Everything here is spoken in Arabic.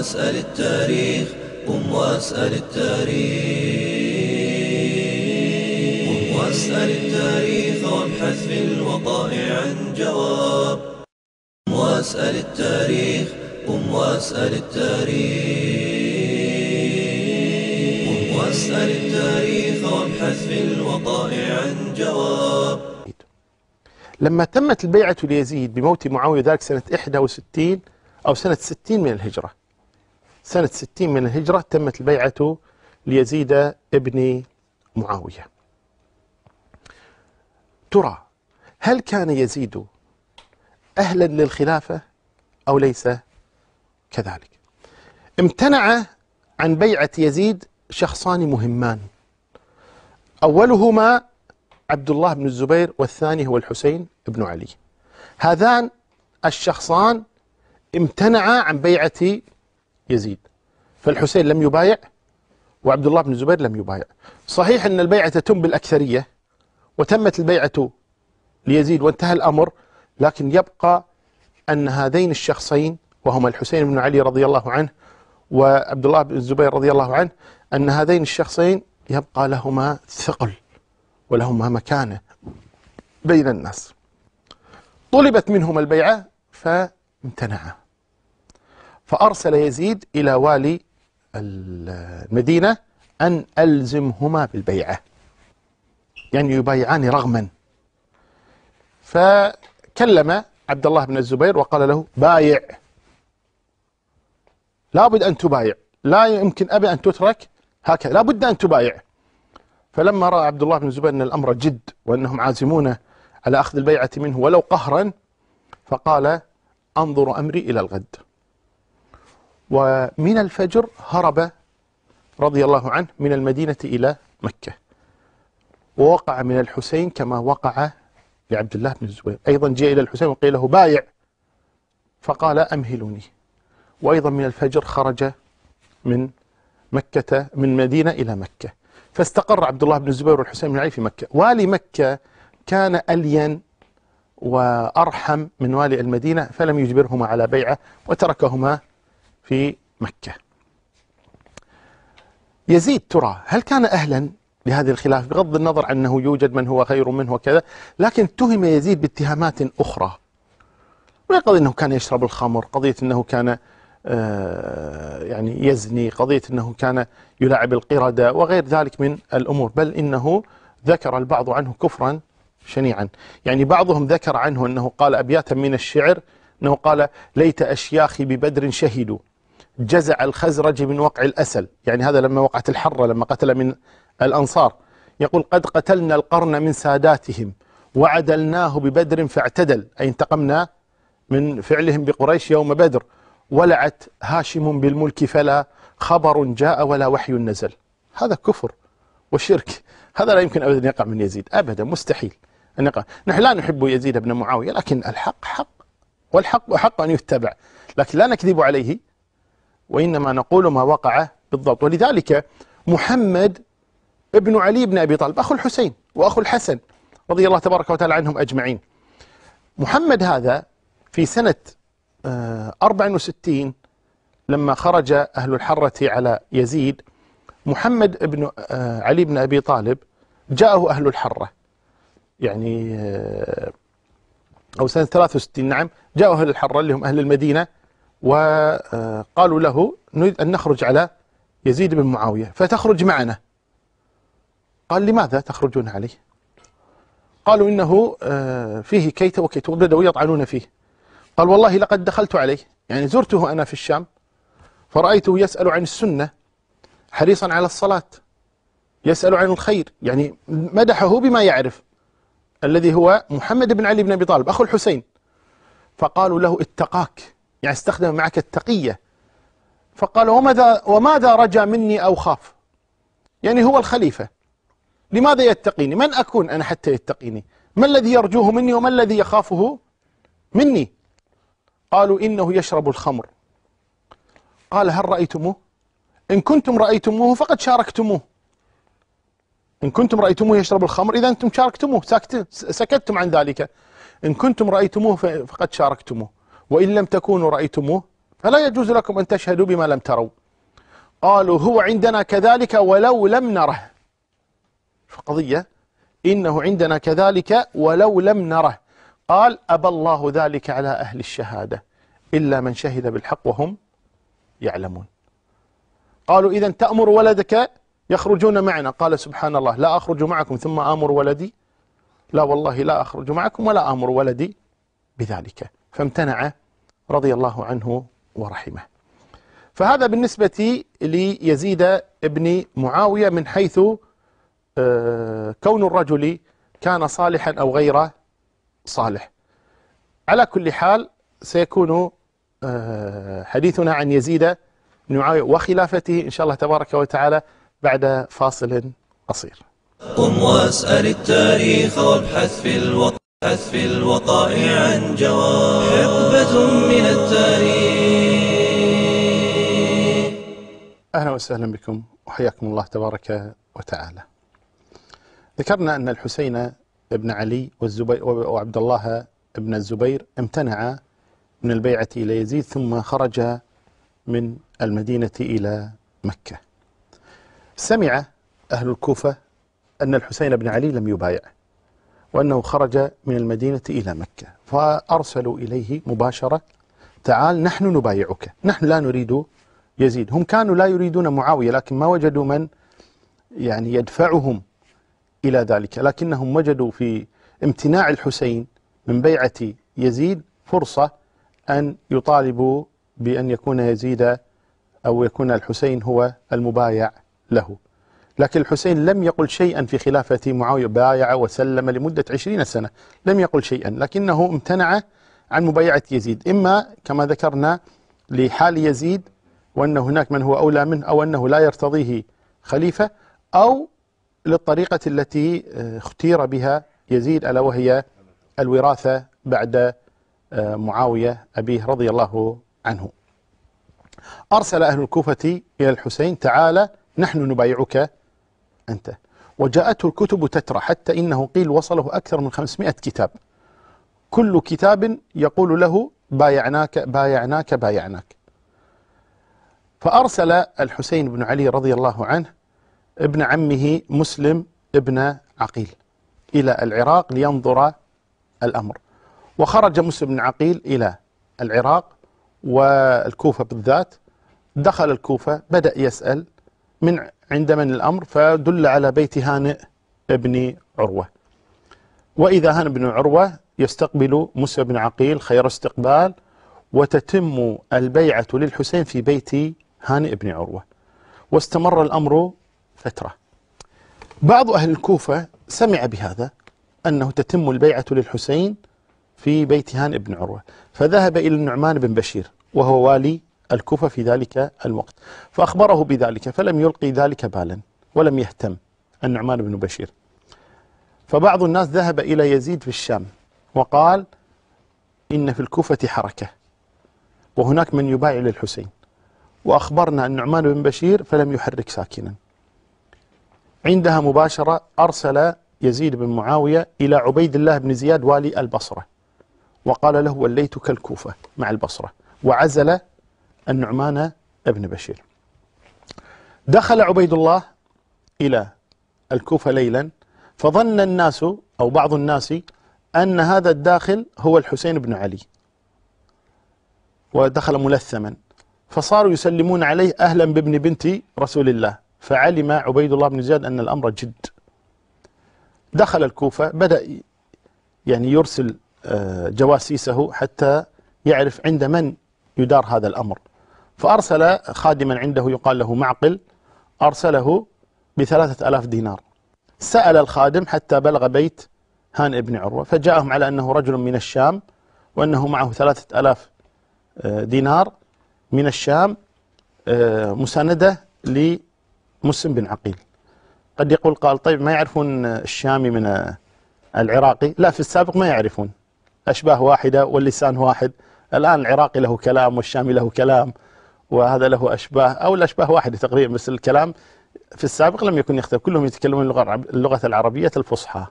واسأل التاريخ قم واسأل التاريخ قم واسأل التاريخ وابحث في الوقائع عن جواب قم واسأل التاريخ قم واسأل التاريخ قم واسأل التاريخ وابحث في الوقائع عن جواب لما تمت البيعة ليزيد بموت معاوية ذلك سنة 61 أو سنة 60 من الهجرة سنة 60 من الهجرة تمت البيعة ليزيد ابن معاوية ترى هل كان يزيد أهلا للخلافة أو ليس كذلك امتنع عن بيعة يزيد شخصان مهمان أولهما عبد الله بن الزبير والثاني هو الحسين بن علي هذان الشخصان امتنعا عن بيعة يزيد فالحسين لم يبايع وعبد الله بن الزبير لم يبايع صحيح أن البيعة تتم بالأكثرية وتمت البيعة ليزيد وانتهى الأمر لكن يبقى أن هذين الشخصين وهما الحسين بن علي رضي الله عنه وعبد الله بن الزبير رضي الله عنه أن هذين الشخصين يبقى لهما ثقل ولهما مكانة بين الناس طلبت منهما البيعة فامتنعا فأرسل يزيد إلى والي المدينة أن ألزمهما بالبيعة يعني يبايعان رغما فكلم عبد الله بن الزبير وقال له بايع لابد أن تبايع لا يمكن أبي أن تترك هكذا لابد أن تبايع فلما رأى عبد الله بن الزبير أن الأمر جد وأنهم عازمون على أخذ البيعة منه ولو قهرا فقال أنظر أمري إلى الغد ومن الفجر هرب رضي الله عنه من المدينة إلى مكة ووقع من الحسين كما وقع لعبد الله بن الزبير أيضا جاء إلى الحسين وقيل له بايع فقال أمهلوني وأيضا من الفجر خرج من مكة من مدينة إلى مكة فاستقر عبد الله بن الزبير والحسين بن علي في مكة والي مكة كان ألين وأرحم من والي المدينة فلم يجبرهما على بيعة وتركهما في مكة يزيد ترى هل كان أهلا لهذه الخلاف بغض النظر أنه يوجد من هو خير منه وكذا لكن اتهم يزيد باتهامات أخرى قضية أنه كان يشرب الخمر قضية أنه كان آه، يعني يزني قضية أنه كان يلعب القردة وغير ذلك من الأمور بل إنه ذكر البعض عنه كفرا شنيعا يعني بعضهم ذكر عنه أنه قال أبياتا من الشعر أنه قال ليت أشياخي ببدر شهدوا جزع الخزرج من وقع الأسل يعني هذا لما وقعت الحرة لما قتل من الأنصار يقول قد قتلنا القرن من ساداتهم وعدلناه ببدر فاعتدل أي انتقمنا من فعلهم بقريش يوم بدر ولعت هاشم بالملك فلا خبر جاء ولا وحي نزل هذا كفر وشرك هذا لا يمكن أبدا يقع من يزيد أبدا مستحيل أن يقع نحن لا نحب يزيد بن معاوية لكن الحق حق والحق حق أن يتبع لكن لا نكذب عليه وإنما نقول ما وقع بالضبط ولذلك محمد ابن علي بن أبي طالب أخو الحسين وأخو الحسن رضي الله تبارك وتعالى عنهم أجمعين محمد هذا في سنة 64 آه، لما خرج أهل الحرة على يزيد محمد بن آه، علي بن أبي طالب جاءه أهل الحرة يعني آه، أو سنة 63 نعم جاءه أهل الحرة اللي هم أهل المدينة وقالوا له نريد أن نخرج على يزيد بن معاوية فتخرج معنا قال لماذا تخرجون عليه قالوا إنه آه، فيه كيت وكيت وبدأوا يطعنون فيه قال والله لقد دخلت عليه يعني زرته أنا في الشام فرأيته يسأل عن السنة حريصا على الصلاة يسأل عن الخير يعني مدحه بما يعرف الذي هو محمد بن علي بن أبي طالب أخو الحسين فقالوا له اتقاك يعني استخدم معك التقية فقال وماذا, وماذا رجا مني أو خاف يعني هو الخليفة لماذا يتقيني من أكون أنا حتى يتقيني ما الذي يرجوه مني وما الذي يخافه مني قالوا إنه يشرب الخمر قال هل رأيتموه إن كنتم رأيتموه فقد شاركتموه إن كنتم رأيتموه يشرب الخمر إذا أنتم شاركتموه سكتتم عن ذلك إن كنتم رأيتموه فقد شاركتموه وإن لم تكونوا رأيتموه فلا يجوز لكم أن تشهدوا بما لم تروا قالوا هو عندنا كذلك ولو لم نره فقضية إنه عندنا كذلك ولو لم نره قال أبى الله ذلك على أهل الشهادة إلا من شهد بالحق وهم يعلمون قالوا إذا تأمر ولدك يخرجون معنا قال سبحان الله لا أخرج معكم ثم آمر ولدي لا والله لا أخرج معكم ولا آمر ولدي بذلك فامتنع رضي الله عنه ورحمه فهذا بالنسبة ليزيد بن معاوية من حيث آه، كون الرجل كان صالحا أو غير صالح على كل حال سيكون آه، حديثنا عن يزيد بن معاوية وخلافته إن شاء الله تبارك وتعالى بعد فاصل قصير قم واسأل التاريخ وابحث في الوطن أسفي الوطائع عن جواب حقبة من التاريخ أهلا وسهلا بكم وحياكم الله تبارك وتعالى ذكرنا أن الحسين بن علي والزبير وعبد الله بن الزبير امتنعا من البيعة إلى يزيد ثم خرجا من المدينة إلى مكة سمع أهل الكوفة أن الحسين بن علي لم يبايع وأنه خرج من المدينة إلى مكة فأرسلوا إليه مباشرة تعال نحن نبايعك نحن لا نريد يزيد هم كانوا لا يريدون معاوية لكن ما وجدوا من يعني يدفعهم إلى ذلك لكنهم وجدوا في امتناع الحسين من بيعة يزيد فرصة أن يطالبوا بأن يكون يزيد أو يكون الحسين هو المبايع له لكن الحسين لم يقل شيئا في خلافة معاوية بايع وسلم لمدة عشرين سنة لم يقل شيئا لكنه امتنع عن مبايعة يزيد إما كما ذكرنا لحال يزيد وأن هناك من هو أولى منه أو أنه لا يرتضيه خليفة أو للطريقة التي آه، اختير بها يزيد ألا وهي الوراثة بعد آه، معاوية أبيه رضي الله عنه أرسل أهل الكوفة إلى الحسين تعالى نحن نبايعك أنت وجاءته الكتب تترى حتى إنه قيل وصله أكثر من 500 كتاب كل كتاب يقول له بايعناك بايعناك بايعناك فأرسل الحسين بن علي رضي الله عنه ابن عمه مسلم ابن عقيل إلى العراق لينظر الأمر وخرج مسلم بن عقيل إلى العراق والكوفة بالذات دخل الكوفة بدأ يسأل من عند من الأمر فدل على بيت هانئ بن عروة وإذا هانئ بن عروة يستقبل موسى بن عقيل خير استقبال وتتم البيعة للحسين في بيت هانئ بن عروة واستمر الأمر فترة بعض أهل الكوفة سمع بهذا أنه تتم البيعة للحسين في بيت هانئ بن عروة فذهب إلى النعمان بن بشير وهو والي الكوفة في ذلك الوقت فأخبره بذلك فلم يلقي ذلك بالا ولم يهتم النعمان بن بشير فبعض الناس ذهب إلى يزيد في الشام وقال إن في الكوفة حركة وهناك من يبايع للحسين وأخبرنا النعمان بن بشير فلم يحرك ساكنا عندها مباشرة أرسل يزيد بن معاوية إلى عبيد الله بن زياد والي البصرة وقال له وليتك الكوفة مع البصرة وعزل النعمان بن بشير دخل عبيد الله إلى الكوفة ليلا فظن الناس أو بعض الناس أن هذا الداخل هو الحسين بن علي ودخل ملثما فصاروا يسلمون عليه أهلا بابن بنت رسول الله فعلم عبيد الله بن زياد أن الأمر جد دخل الكوفة بدأ يعني يرسل آه، جواسيسه حتى يعرف عند من يدار هذا الأمر فأرسل خادما عنده يقال له معقل أرسله بثلاثة ألاف دينار سأل الخادم حتى بلغ بيت هان بن عروة فجاءهم على أنه رجل من الشام وأنه معه ثلاثة ألاف آه، دينار من الشام آه، مساندة لمسلم بن عقيل قد يقول قال طيب ما يعرفون الشامي من آه، العراقي لا في السابق ما يعرفون أشباه واحدة واللسان واحد الآن العراقي له كلام والشامي له كلام وهذا له أشباه أو الأشباه واحدة تقريبا بس الكلام في السابق لم يكن يختلف كلهم يتكلمون اللغة العربية الفصحى